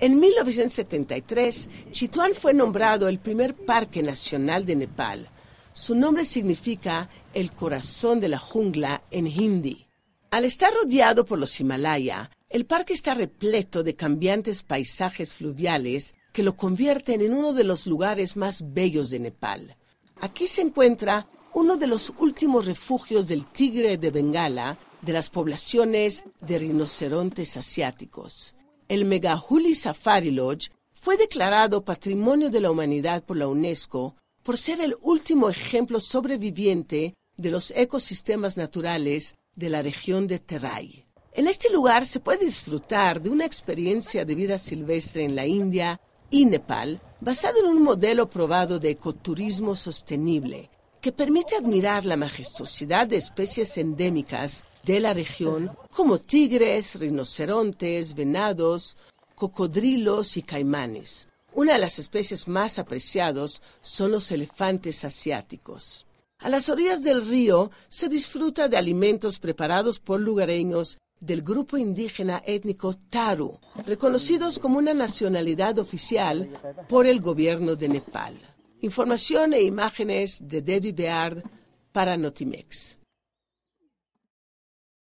En 1973, Chitwan fue nombrado el primer Parque Nacional de Nepal. Su nombre significa el corazón de la jungla en hindi. Al estar rodeado por los Himalaya, el parque está repleto de cambiantes paisajes fluviales que lo convierten en uno de los lugares más bellos de Nepal. Aquí se encuentra uno de los últimos refugios del tigre de Bengala de las poblaciones de rinocerontes asiáticos el Megahuli Safari Lodge fue declarado Patrimonio de la Humanidad por la UNESCO por ser el último ejemplo sobreviviente de los ecosistemas naturales de la región de Terai. En este lugar se puede disfrutar de una experiencia de vida silvestre en la India y Nepal basado en un modelo probado de ecoturismo sostenible que permite admirar la majestuosidad de especies endémicas de la región, como tigres, rinocerontes, venados, cocodrilos y caimanes. Una de las especies más apreciadas son los elefantes asiáticos. A las orillas del río se disfruta de alimentos preparados por lugareños del grupo indígena étnico Taru, reconocidos como una nacionalidad oficial por el gobierno de Nepal. Información e imágenes de Debbie Beard para Notimex.